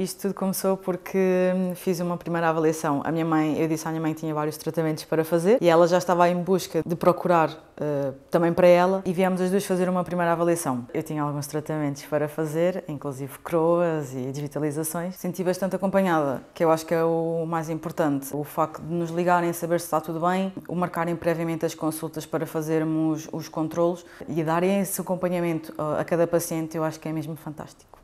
Isto tudo começou porque hum, fiz uma primeira avaliação. A minha mãe, eu disse à minha mãe que tinha vários tratamentos para fazer e ela já estava em busca de procurar uh, também para ela e viemos as duas fazer uma primeira avaliação. Eu tinha alguns tratamentos para fazer, inclusive croas e digitalizações. Senti bastante acompanhada, que eu acho que é o mais importante. O facto de nos ligarem, saber se está tudo bem, o marcarem previamente as consultas para fazermos os controlos e darem esse acompanhamento eh, a cada paciente, eu acho que é mesmo fantástico.